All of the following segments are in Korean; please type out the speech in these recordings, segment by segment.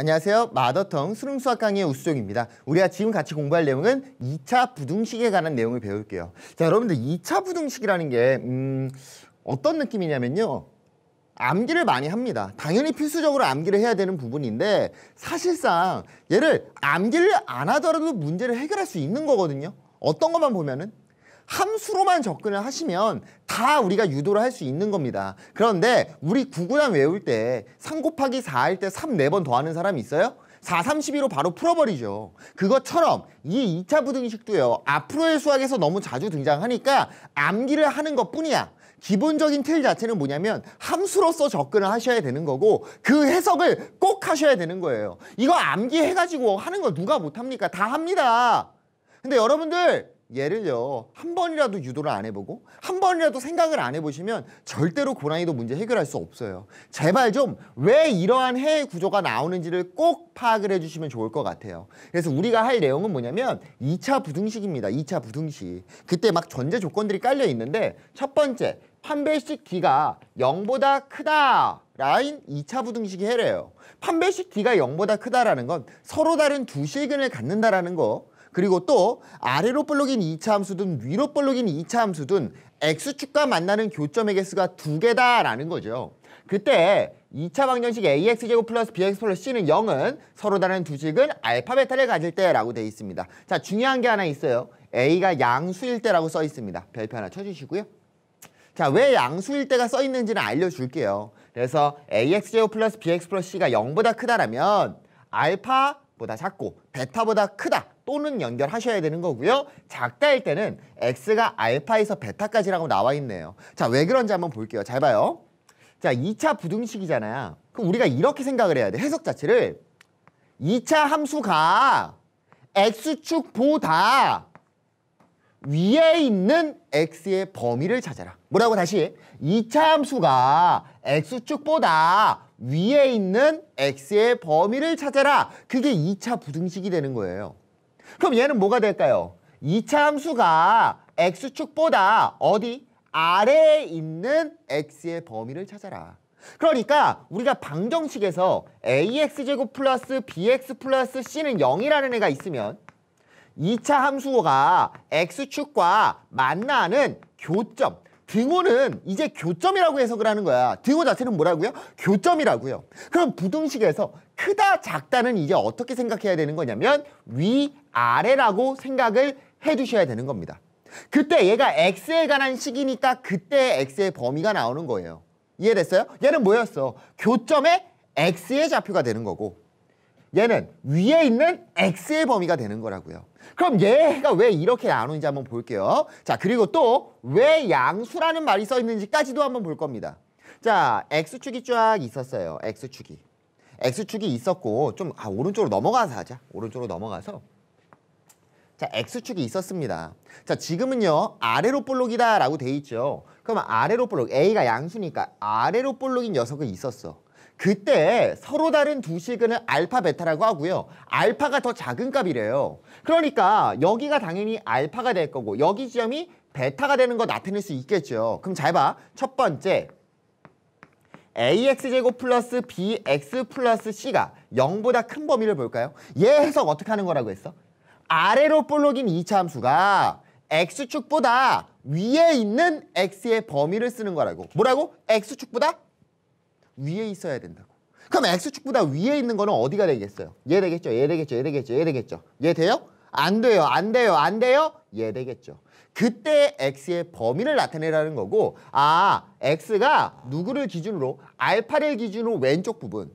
안녕하세요. 마더텅 수능수학 강의 의 우수종입니다. 우리가 지금 같이 공부할 내용은 2차 부등식에 관한 내용을 배울게요. 자, 여러분들 2차 부등식이라는 게 음, 어떤 느낌이냐면요. 암기를 많이 합니다. 당연히 필수적으로 암기를 해야 되는 부분인데 사실상 얘를 암기를 안 하더라도 문제를 해결할 수 있는 거거든요. 어떤 것만 보면은 함수로만 접근을 하시면 다 우리가 유도를 할 수 있는 겁니다. 그런데 우리 구구단 외울 때 3 곱하기 4 할 때 3, 4번 더하는 사람이 있어요? 4, 32로 바로 풀어버리죠. 그것처럼 이 2차 부등식도요. 앞으로의 수학에서 너무 자주 등장하니까 암기를 하는 것뿐이야. 기본적인 틀 자체는 뭐냐면 함수로서 접근을 하셔야 되는 거고 그 해석을 꼭 하셔야 되는 거예요. 이거 암기해가지고 하는 거 누가 못합니까? 다 합니다. 근데 여러분들 얘를요 한 번이라도 유도를 안 해보고 한 번이라도 생각을 안 해보시면 절대로 고난이도 문제 해결할 수 없어요 제발 좀 왜 이러한 해외 구조가 나오는지를 꼭 파악을 해주시면 좋을 것 같아요 그래서 우리가 할 내용은 뭐냐면 2차 부등식입니다 2차 부등식 그때 막 전제 조건들이 깔려 있는데 첫 번째 판별식 D가 0보다 크다 라인 2차 부등식이 해래요 판별식 D가 0보다 크다라는 건 서로 다른 두 실근을 갖는다라는 거 그리고 또 아래로 볼록인 2차 함수든 위로 볼록인 2차 함수든 x축과 만나는 교점의 개수가 두 개다라는 거죠. 그때 2차 방정식 ax제곱 플러스 bx 플러스 c는 0은 서로 다른 두 식은 알파 베타를 가질 때라고 돼 있습니다. 자 중요한 게 하나 있어요. a가 양수일 때라고 써 있습니다. 별표 하나 쳐주시고요. 자, 왜 양수일 때가 써 있는지는 알려줄게요. 그래서 ax제곱 플러스 bx 플러스 c가 0보다 크다라면 알파보다 작고 베타보다 크다. 또는 연결하셔야 되는 거고요. 작다일 때는 x가 알파에서 베타까지라고 나와 있네요. 자, 왜 그런지 한번 볼게요. 잘 봐요. 자, 2차 부등식이잖아요. 그럼 우리가 이렇게 생각을 해야 돼. 해석 자체를 2차 함수가 x축보다 위에 있는 x의 범위를 찾아라. 뭐라고 다시? 2차 함수가 x축보다 위에 있는 x의 범위를 찾아라. 그게 2차 부등식이 되는 거예요. 그럼 얘는 뭐가 될까요? 2차 함수가 x축보다 어디? 아래에 있는 x의 범위를 찾아라. 그러니까 우리가 방정식에서 ax제곱 플러스 bx 플러스 c는 0이라는 애가 있으면 2차 함수가 x축과 만나는 교점 등호는 이제 교점이라고 해석을 하는 거야. 등호 자체는 뭐라고요? 교점이라고요. 그럼 부등식에서 크다 작다는 이제 어떻게 생각해야 되는 거냐면 위아래라고 생각을 해두셔야 되는 겁니다. 그때 얘가 x에 관한 식이니까 그때 x의 범위가 나오는 거예요. 이해됐어요? 얘는 뭐였어? 교점의 x의 좌표가 되는 거고 얘는 위에 있는 x의 범위가 되는 거라고요. 그럼 얘가 왜 이렇게 나오는지 한번 볼게요. 자 그리고 또 왜 양수라는 말이 써 있는지까지도 한번 볼 겁니다. 자 x축이 쫙 있었어요. x축이. X축이 있었고 좀 아, 오른쪽으로 넘어가서 하자. 오른쪽으로 넘어가서 자 X축이 있었습니다. 자 지금은요 아래로 볼록이다 라고 돼 있죠. 그러면 아래로 볼록 A가 양수니까 아래로 볼록인 녀석은 있었어. 그때 서로 다른 두 시그널 알파 베타라고 하고요. 알파가 더 작은 값이래요. 그러니까 여기가 당연히 알파가 될 거고 여기 지점이 베타가 되는 거 나타낼 수 있겠죠. 그럼 잘 봐. 첫 번째 ax제곱 플러스 bx 플러스 c가 0보다 큰 범위를 볼까요? 얘 해석 어떻게 하는 거라고 했어? 아래로 볼록인 이차 함수가 x축보다 위에 있는 x의 범위를 쓰는 거라고 뭐라고? x축보다 위에 있어야 된다고 그럼 x축보다 위에 있는 거는 어디가 되겠어요? 얘 되겠죠? 얘 되겠죠? 얘 되겠죠? 얘 되겠죠? 얘 돼요? 안 돼요, 안 돼요, 안 돼요? 예 되겠죠. 그때 x의 범위를 나타내라는 거고 아, x가 누구를 기준으로? 알파를 기준으로 왼쪽 부분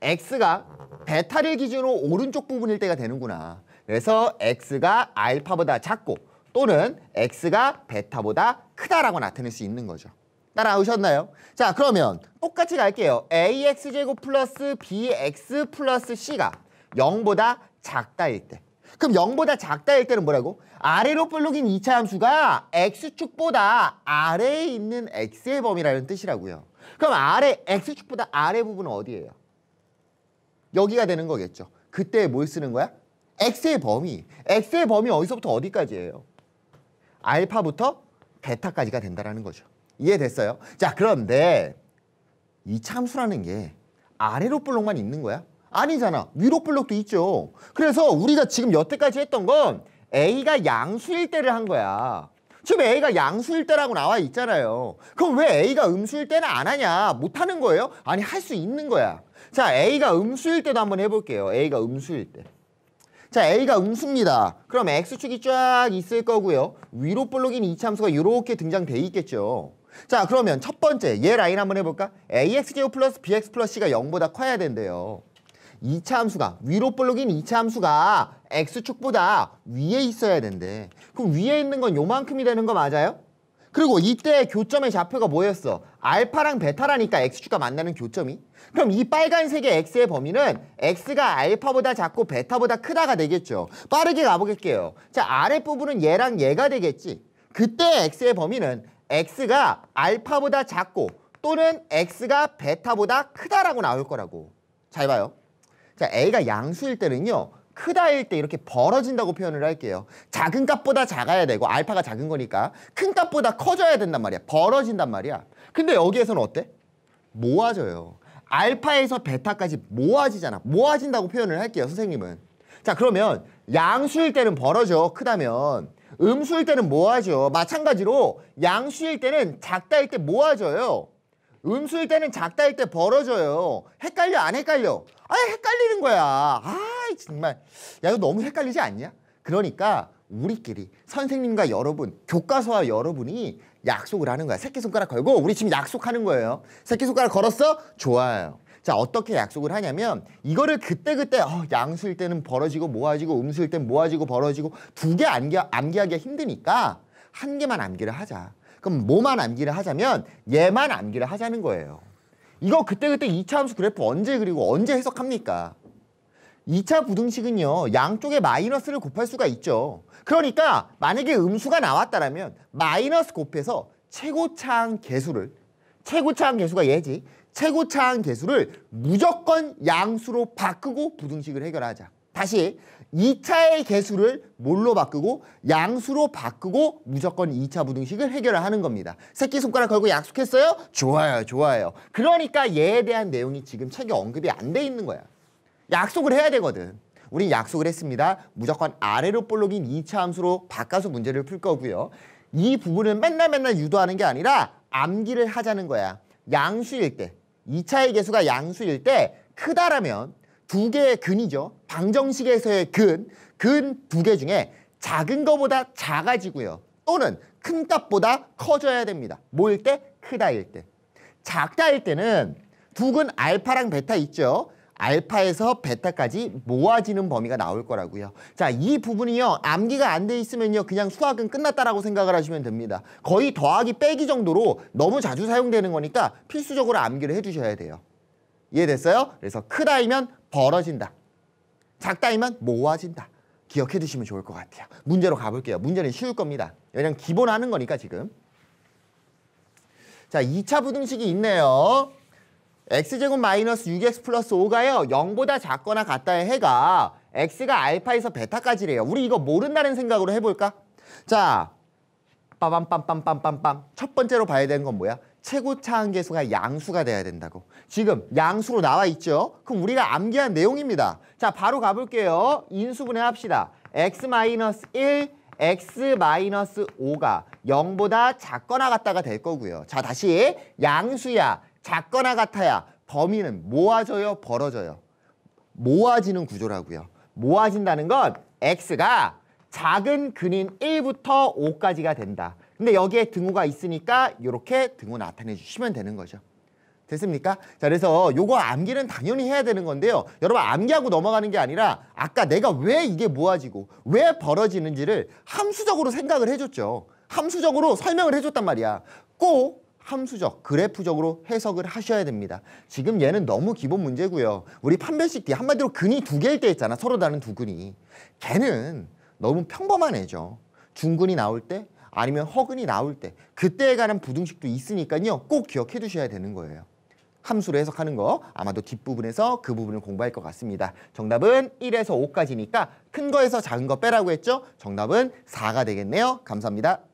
x가 베타를 기준으로 오른쪽 부분일 때가 되는구나. 그래서 x가 알파보다 작고 또는 x가 베타보다 크다라고 나타낼 수 있는 거죠. 따라오셨나요? 자 그러면 똑같이 갈게요. ax제곱 플러스 bx 플러스 c가 0보다 작다일 때 그럼 0보다 작다일 때는 뭐라고? 아래로 블록인 2차 함수가 x축보다 아래에 있는 x의 범위라는 뜻이라고요. 그럼 아래 x축보다 아래 부분은 어디예요? 여기가 되는 거겠죠. 그때 뭘 쓰는 거야? x의 범위. x의 범위 어디서부터 어디까지예요? 알파부터 베타까지가 된다라는 거죠. 이해됐어요? 자, 그런데 이함수라는게 아래로 블록만 있는 거야? 아니잖아. 위로 블록도 있죠. 그래서 우리가 지금 여태까지 했던 건 A가 양수일 때를 한 거야. 지금 A가 양수일 때라고 나와 있잖아요. 그럼 왜 A가 음수일 때는 안 하냐? 못 하는 거예요? 아니, 할 수 있는 거야. 자, A가 음수일 때도 한번 해볼게요. A가 음수일 때. 자, A가 음수입니다. 그럼 X축이 쫙 있을 거고요. 위로 볼록인 이참수가 이렇게 등장돼 있겠죠. 자, 그러면 첫 번째 얘 라인 한번 해볼까? AX제곱 플러스 BX 플러스 C가 0보다 커야 된대요. 2차 함수가 위로 볼록인 2차 함수가 x축보다 위에 있어야 된대. 그럼 위에 있는 건 요만큼이 되는 거 맞아요? 그리고 이때 교점의 좌표가 뭐였어? 알파랑 베타라니까 x축과 만나는 교점이. 그럼 이 빨간색의 x의 범위는 x가 알파보다 작고 베타보다 크다가 되겠죠. 빠르게 가보겠게요. 자, 아랫부분은 얘랑 얘가 되겠지. 그때 x의 범위는 x가 알파보다 작고 또는 x가 베타보다 크다라고 나올 거라고. 잘 봐요. 자, A가 양수일 때는요. 크다일 때 이렇게 벌어진다고 표현을 할게요. 작은 값보다 작아야 되고 알파가 작은 거니까 큰 값보다 커져야 된단 말이야. 벌어진단 말이야. 근데 여기에서는 어때? 모아져요. 알파에서 베타까지 모아지잖아. 모아진다고 표현을 할게요. 선생님은. 자 그러면 양수일 때는 벌어져. 크다면. 음수일 때는 모아져. 마찬가지로 양수일 때는 작다일 때 모아져요. 음수일 때는 작다일 때 벌어져요. 헷갈려 안 헷갈려? 아 헷갈리는 거야. 아 정말 야 이거 너무 헷갈리지 않냐? 그러니까 우리끼리 선생님과 여러분 교과서와 여러분이 약속을 하는 거야. 새끼손가락 걸고 우리 지금 약속하는 거예요. 새끼손가락 걸었어? 좋아요. 자 어떻게 약속을 하냐면 이거를 그때그때 어, 양수일 때는 벌어지고 모아지고 음수일 때는 모아지고 벌어지고 두 개 암기, 암기하기가 힘드니까 한 개만 암기를 하자. 그럼 뭐만 암기를 하자면 얘만 암기를 하자는 거예요. 이거 그때그때 이차 함수 그래프 언제 그리고 언제 해석합니까? 이차 부등식은요. 양쪽에 마이너스를 곱할 수가 있죠. 그러니까 만약에 음수가 나왔다면 마이너스 곱해서 최고차항 개수를 최고차항 개수가 얘지 최고차항 개수를 무조건 양수로 바꾸고 부등식을 해결하자. 다시 2차의 개수를 뭘로 바꾸고 양수로 바꾸고 무조건 2차 부등식을 해결을 하는 겁니다. 새끼손가락 걸고 약속했어요? 좋아요, 좋아요. 그러니까 얘에 대한 내용이 지금 책에 언급이 안 돼 있는 거야. 약속을 해야 되거든. 우리 약속을 했습니다. 무조건 아래로 볼록인 2차 함수로 바꿔서 문제를 풀 거고요. 이 부분은 맨날 맨날 유도하는 게 아니라 암기를 하자는 거야. 양수일 때, 2차의 개수가 양수일 때 크다라면 두 개의 근이죠. 방정식에서의 근, 근 두 개 중에 작은 거보다 작아지고요. 또는 큰 값보다 커져야 됩니다. 모일 때? 크다일 때. 작다일 때는 두 근 알파랑 베타 있죠. 알파에서 베타까지 모아지는 범위가 나올 거라고요. 자, 이 부분이요. 암기가 안 돼 있으면요. 그냥 수학은 끝났다라고 생각을 하시면 됩니다. 거의 더하기 빼기 정도로 너무 자주 사용되는 거니까 필수적으로 암기를 해주셔야 돼요. 이해됐어요? 그래서 크다이면 벌어진다. 작다이면 모아진다. 기억해 두시면 좋을 것 같아요. 문제로 가볼게요. 문제는 쉬울 겁니다. 왜냐면 기본 하는 거니까 지금. 자, 2차 부등식이 있네요. x제곱 마이너스 6x 플러스 5가요. 0보다 작거나 같다의 해가 x가 알파에서 베타까지래요. 우리 이거 모른다는 생각으로 해볼까? 자, 빠밤빰빰빰빰빰 첫 번째로 봐야 되는 건 뭐야? 최고 차항 계수가 양수가 돼야 된다고. 지금 양수로 나와 있죠? 그럼 우리가 암기한 내용입니다. 자, 바로 가볼게요. 인수분해 합시다. x-1, x-5가 0보다 작거나 같다가 될 거고요. 자, 다시 양수야, 작거나 같아야 범위는 모아져요, 벌어져요. 모아지는 구조라고요. 모아진다는 건 x가 작은 근인 1부터 5까지가 된다. 근데 여기에 등호가 있으니까 이렇게 등호 나타내 주시면 되는 거죠. 됐습니까? 자, 그래서 요거 암기는 당연히 해야 되는 건데요. 여러분 암기하고 넘어가는 게 아니라 아까 내가 왜 이게 모아지고 왜 벌어지는지를 함수적으로 생각을 해줬죠. 함수적으로 설명을 해줬단 말이야. 꼭 함수적, 그래프적으로 해석을 하셔야 됩니다. 지금 얘는 너무 기본 문제고요. 우리 판별식 D 한마디로 근이 두 개일 때 있잖아. 서로 다른 두 근이. 걔는 너무 평범한 애죠. 중근이 나올 때 아니면 허근이 나올 때 그때에 관한 부등식도 있으니까요. 꼭 기억해 두셔야 되는 거예요. 함수로 해석하는 거 아마도 뒷부분에서 그 부분을 공부할 것 같습니다. 정답은 1에서 5까지니까 큰 거에서 작은 거 빼라고 했죠? 정답은 4가 되겠네요. 감사합니다.